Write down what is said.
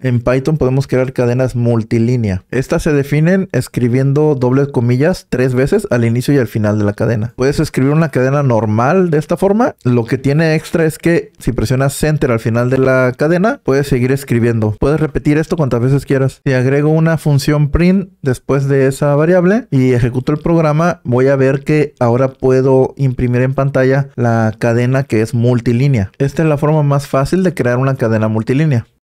En Python podemos crear cadenas multilínea. Estas se definen escribiendo dobles comillas tres veces al inicio y al final de la cadena. Puedes escribir una cadena normal de esta forma. Lo que tiene extra es que si presionas enter al final de la cadena, puedes seguir escribiendo. Puedes repetir esto cuantas veces quieras. Si agrego una función print después de esa variable y ejecuto el programa, voy a ver que ahora puedo imprimir en pantalla la cadena que es multilínea. Esta es la forma más fácil de crear una cadena multilínea.